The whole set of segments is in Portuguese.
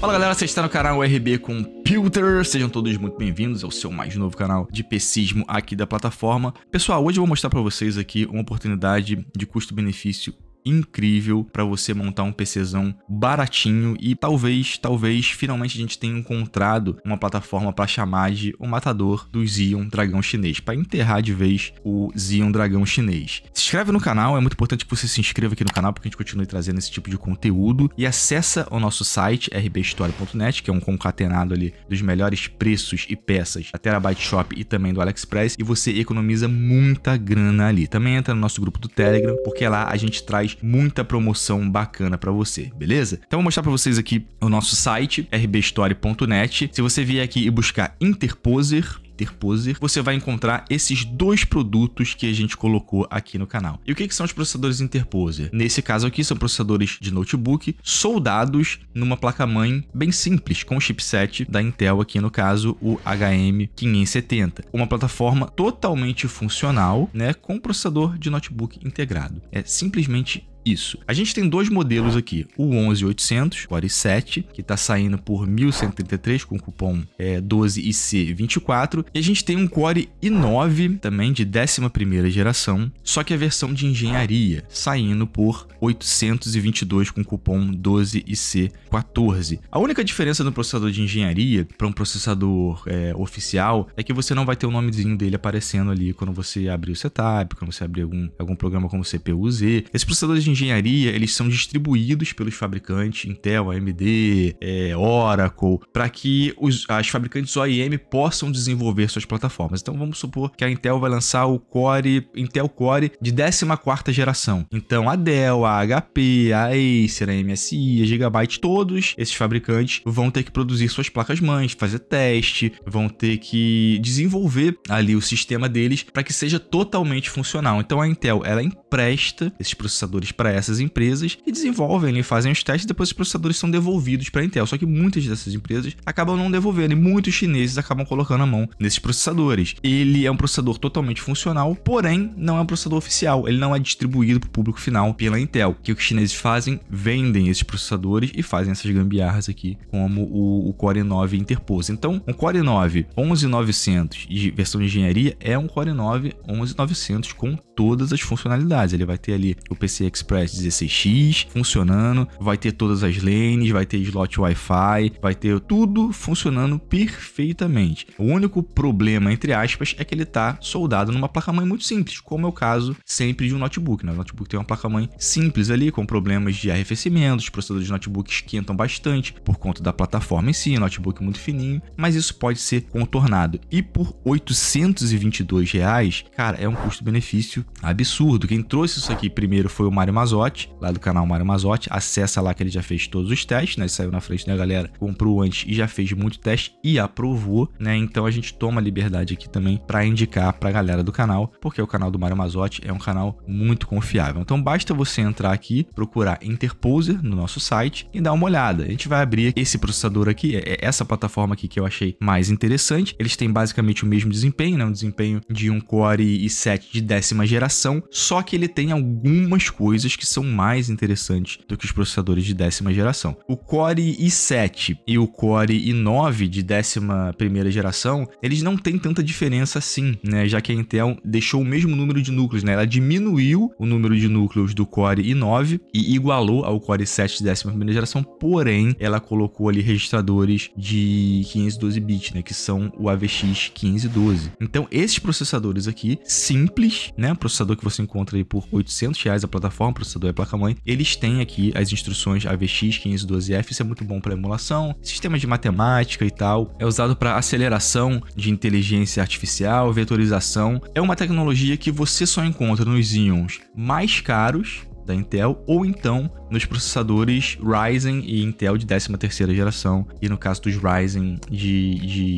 Fala galera, você está no canal RB Computer, sejam todos muito bem-vindos ao seu mais novo canal de pecismo aqui da plataforma. Pessoal, hoje eu vou mostrar para vocês aqui uma oportunidade de custo-benefício incrível para você montar um PCzão baratinho e talvez, talvez finalmente a gente tenha encontrado uma plataforma para chamar de o matador do Zion Dragão Chinês, para enterrar de vez o Zion Dragão Chinês. Se inscreve no canal, é muito importante que você se inscreva aqui no canal porque a gente continue trazendo esse tipo de conteúdo e acessa o nosso site rbhistoria.net, que é um concatenado ali dos melhores preços e peças da Terabyte Shop e também do AliExpress e você economiza muita grana ali. Também entra no nosso grupo do Telegram, porque lá a gente traz mais muita promoção bacana para você, beleza? Então vou mostrar para vocês aqui o nosso site, rbstory.net. Se você vier aqui e buscar Interposer, Interposer, você vai encontrar esses dois produtos que a gente colocou aqui no canal. E o que, que são os processadores Interposer? Nesse caso aqui, são processadores de notebook soldados numa placa-mãe bem simples, com chipset da Intel aqui no caso, o HM570. Uma plataforma totalmente funcional, né, com processador de notebook integrado. É simplesmente isso. A gente tem dois modelos aqui, o 11800 Core 7, que está saindo por 1133 com cupom é, 12IC24, e a gente tem um Core i9 também de 11ª geração, só que a versão de engenharia, saindo por 822 com cupom 12IC14. A única diferença do processador de engenharia para um processador é, oficial é que você não vai ter o nomezinho dele aparecendo ali quando você abrir o setup, quando você abrir algum, algum programa como CPU-Z. Esse processador de engenharia engenharia, eles são distribuídos pelos fabricantes, Intel, AMD, é, Oracle, para que os, as fabricantes OEM possam desenvolver suas plataformas. Então vamos supor que a Intel vai lançar o Core, Intel Core de 14 geração. Então a Dell, a HP, a Acer, a MSI, a Gigabyte, todos esses fabricantes vão ter que produzir suas placas-mães, fazer teste, vão ter que desenvolver ali o sistema deles para que seja totalmente funcional. Então a Intel, ela empresta esses processadores para essas empresas e desenvolvem e fazem os testes, depois os processadores são devolvidos para a Intel. Só que muitas dessas empresas acabam não devolvendo e muitos chineses acabam colocando a mão nesses processadores. Ele é um processador totalmente funcional, porém não é um processador oficial, ele não é distribuído para o público final pela Intel. O que os chineses fazem? Vendem esses processadores e fazem essas gambiarras aqui, como o, o Core 9 Interpose Então, um Core 9 11900 de versão de engenharia é um Core 9 11900 com todas as funcionalidades. Ele vai ter ali o PC Express Express 16X funcionando, vai ter todas as lanes, vai ter slot Wi-Fi, vai ter tudo funcionando perfeitamente. O único problema, entre aspas, é que ele está soldado numa placa-mãe muito simples, como é o caso sempre de um notebook. Né? O notebook tem uma placa-mãe simples ali, com problemas de arrefecimento, os processadores de notebook esquentam bastante por conta da plataforma em si, notebook muito fininho, mas isso pode ser contornado. E por 822 reais, cara, é um custo-benefício absurdo. Quem trouxe isso aqui primeiro foi o Mario. Mazotti, lá do canal Mário Mazotti. Acessa lá que ele já fez todos os testes, né? Ele saiu na frente da galera, comprou antes e já fez muito teste e aprovou, né? Então a gente toma liberdade aqui também para indicar para a galera do canal, porque o canal do Mário Mazotti é um canal muito confiável. Então basta você entrar aqui, procurar Interposer no nosso site e dar uma olhada. A gente vai abrir esse processador aqui, é, é essa plataforma aqui que eu achei mais interessante. Eles têm basicamente o mesmo desempenho, né? Um desempenho de um Core i7 de décima geração, só que ele tem algumas coisas coisas que são mais interessantes do que os processadores de décima geração. O Core i7 e o Core i9 de décima primeira geração, eles não têm tanta diferença assim, né? Já que a Intel deixou o mesmo número de núcleos, né? Ela diminuiu o número de núcleos do Core i9 e igualou ao Core i7 de décima primeira geração, porém, ela colocou ali registradores de 512 bits, né? Que são o AVX 1512. Então, esses processadores aqui, simples, né? Um processador que você encontra aí por 800 reais a plataforma, processador e placa-mãe, eles têm aqui as instruções AVX 512F, isso é muito bom para emulação, sistema de matemática e tal, é usado para aceleração de inteligência artificial, vetorização, é uma tecnologia que você só encontra nos íons mais caros da Intel, ou então nos processadores Ryzen e Intel de 13 terceira geração, e no caso dos Ryzen de,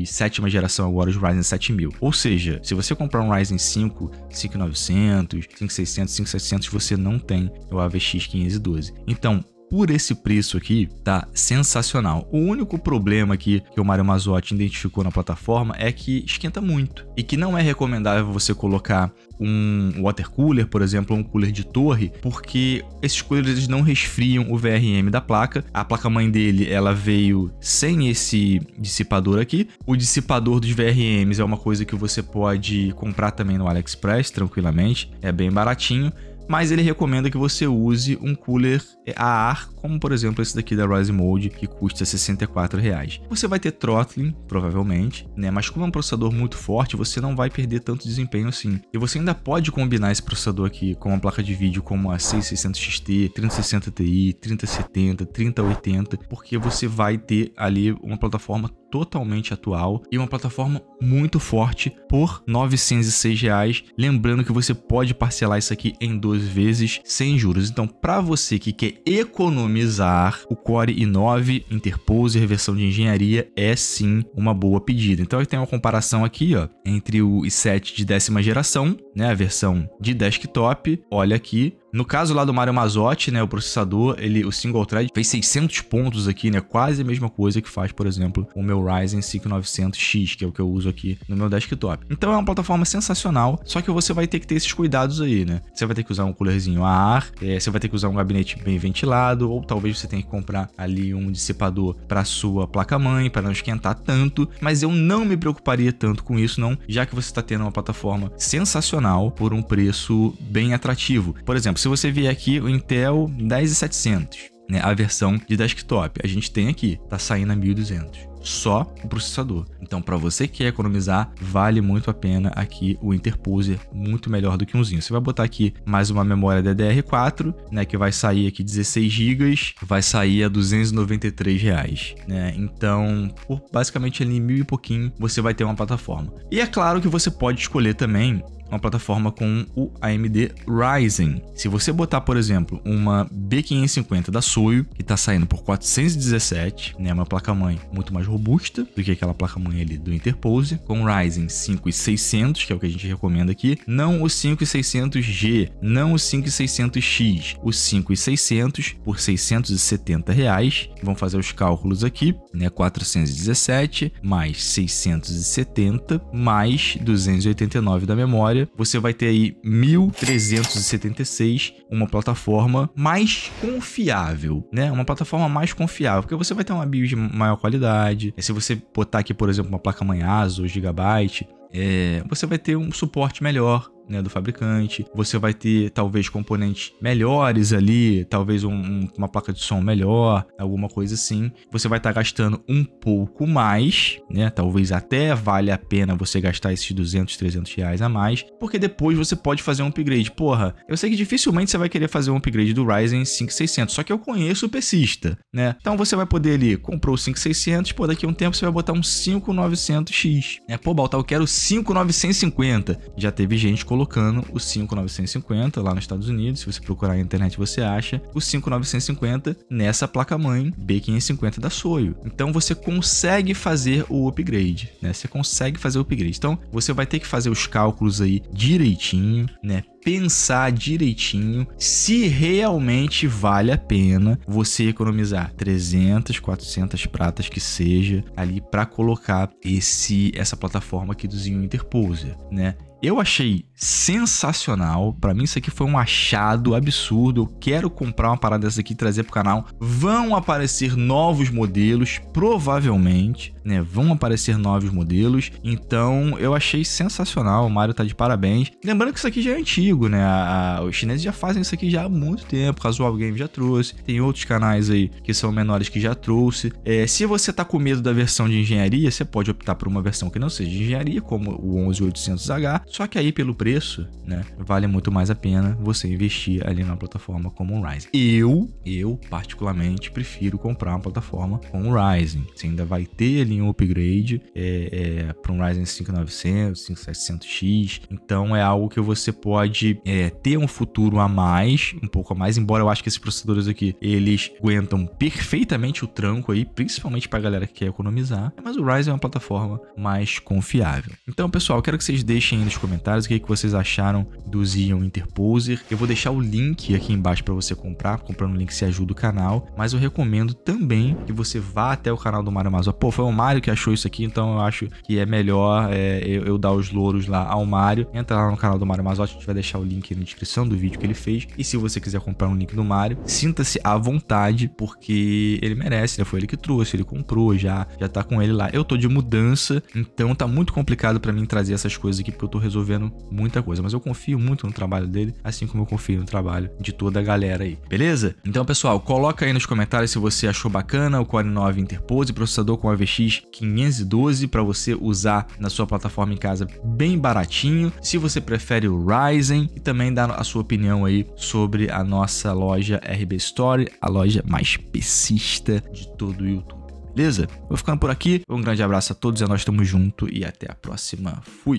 de sétima geração agora, os Ryzen 7000. Ou seja, se você comprar um Ryzen 5, 5900, 5600, 5700 você não tem o AVX 512. Então, por esse preço aqui, tá sensacional. O único problema aqui que o Mario Mazotti identificou na plataforma é que esquenta muito e que não é recomendável você colocar um water cooler, por exemplo, um cooler de torre, porque esses coolers eles não resfriam o VRM da placa. A placa mãe dele, ela veio sem esse dissipador aqui. O dissipador dos VRMs é uma coisa que você pode comprar também no AliExpress tranquilamente, é bem baratinho mas ele recomenda que você use um cooler é, a ar, como por exemplo esse daqui da Rise Mode, que custa 64 reais. Você vai ter throttling, provavelmente, né? Mas como é um processador muito forte, você não vai perder tanto desempenho assim. E você ainda pode combinar esse processador aqui com uma placa de vídeo como a 6600 XT, 3060 Ti, 3070, 3080, porque você vai ter ali uma plataforma totalmente atual e uma plataforma muito forte por R$ 906. Reais. Lembrando que você pode parcelar isso aqui em 12 vezes sem juros. Então, para você que quer economizar, o Core i9, Interpose, reversão de engenharia é sim uma boa pedida. Então, eu tenho uma comparação aqui ó, entre o i7 de décima geração né, a versão de desktop, olha aqui. No caso lá do Mario Mazotti, né, o processador, ele, o single thread fez 600 pontos aqui, né, quase a mesma coisa que faz, por exemplo, o meu Ryzen 5900X, que é o que eu uso aqui no meu desktop. Então é uma plataforma sensacional, só que você vai ter que ter esses cuidados aí, né? Você vai ter que usar um coolerzinho a ar, é, você vai ter que usar um gabinete bem ventilado, ou talvez você tenha que comprar ali um dissipador para sua placa-mãe, para não esquentar tanto, mas eu não me preocuparia tanto com isso não, já que você está tendo uma plataforma sensacional por um preço bem atrativo. Por exemplo, se você vier aqui o Intel 10700, né, a versão de desktop, a gente tem aqui, tá saindo a 1200 só o processador. Então, para você que quer economizar, vale muito a pena aqui o Interposer, muito melhor do que umzinho. Você vai botar aqui mais uma memória DDR4, né, que vai sair aqui 16 GB, vai sair a 293 reais, né? Então, por basicamente ali mil e pouquinho, você vai ter uma plataforma. E é claro que você pode escolher também uma plataforma com o AMD Ryzen. Se você botar, por exemplo, uma B550 da Soyo, que está saindo por 417, né, uma placa-mãe muito mais robusta do que aquela placa-mãe ali do Interpose, com Ryzen 5 e 600, que é o que a gente recomenda aqui, não o 5600G, não o 5600X, o 5600 por 670 reais, vão fazer os cálculos aqui, né, 417 mais 670 mais 289 da memória, você vai ter aí 1376, uma plataforma mais confiável, né? Uma plataforma mais confiável, porque você vai ter uma BIOS de maior qualidade. Né? Se você botar aqui, por exemplo, uma placa mãe ASUS, Gigabyte, é, você vai ter um suporte melhor, né, do fabricante. Você vai ter talvez componentes melhores ali, talvez um, um, uma placa de som melhor, alguma coisa assim. Você vai estar tá gastando um pouco mais, né? Talvez até vale a pena você gastar esses 200, 300 reais a mais, porque depois você pode fazer um upgrade. Porra, eu sei que dificilmente você vai querer fazer um upgrade do Ryzen 5600, só que eu conheço o pesista, né? Então você vai poder ali, comprou o 5600, pô, daqui a um tempo você vai botar um 5900X, né? Pô, Baltar, eu quero 5950. Já teve gente com colocando o 5950 lá nos Estados Unidos, se você procurar na internet você acha, o 5950 nessa placa-mãe B550 da Soyo. Então você consegue fazer o upgrade, né? Você consegue fazer o upgrade. Então você vai ter que fazer os cálculos aí direitinho, né? pensar direitinho se realmente vale a pena você economizar 300, 400 pratas que seja ali para colocar esse essa plataforma aqui do Zinho Interposer, né? Eu achei sensacional. Para mim, isso aqui foi um achado absurdo. Eu quero comprar uma parada dessa aqui e trazer pro canal. Vão aparecer novos modelos, provavelmente né? Vão aparecer novos modelos. Então eu achei sensacional. O Mario tá de parabéns. Lembrando que isso aqui já é antigo, né? A, a, os chineses já fazem isso aqui já há muito tempo. Casual Game já trouxe. Tem outros canais aí que são menores que já trouxe. É, se você tá com medo da versão de engenharia, você pode optar por uma versão que não seja de engenharia, como o 11800H. Só que aí pelo preço, né? Vale muito mais a pena você investir ali na plataforma como o Ryzen. Eu, eu particularmente prefiro comprar uma plataforma com o Ryzen. Você ainda vai ter ali em um upgrade é, é, para um Ryzen 5900, 5700X. Então é algo que você pode é, ter um futuro a mais, um pouco a mais, embora eu acho que esses processadores aqui, eles aguentam perfeitamente o tranco aí, principalmente para a galera que quer economizar. Mas o Ryzen é uma plataforma mais confiável. Então, pessoal, quero que vocês deixem aí nos comentários o que, é que vocês acharam do Xeon Interposer. Eu vou deixar o link aqui embaixo para você comprar, comprando o link se ajuda o canal, mas eu recomendo também que você vá até o canal do Mario Mazua. Pô, foi um Mário que achou isso aqui, então eu acho que é melhor é, eu, eu, dar os louros lá ao Mário. Entra lá no canal do Mário Mazotti, a gente vai deixar o link na descrição do vídeo que ele fez. E se você quiser comprar um link do Mário, sinta-se à vontade, porque ele merece, né? Foi ele que trouxe, ele comprou, já, já tá com ele lá. Eu tô de mudança, então tá muito complicado para mim trazer essas coisas aqui, porque eu tô resolvendo muita coisa. Mas eu confio muito no trabalho dele, assim como eu confio no trabalho de toda a galera aí, beleza? Então, pessoal, coloca aí nos comentários se você achou bacana o Core 9 Interpose, processador com AVX 512 para você usar na sua plataforma em casa bem baratinho. Se você prefere o Ryzen e também dá a sua opinião aí sobre a nossa loja RB Store, a loja mais pesista de todo o YouTube. Beleza? Vou ficando por aqui. Um grande abraço a todos e nós estamos junto e até a próxima. Fui.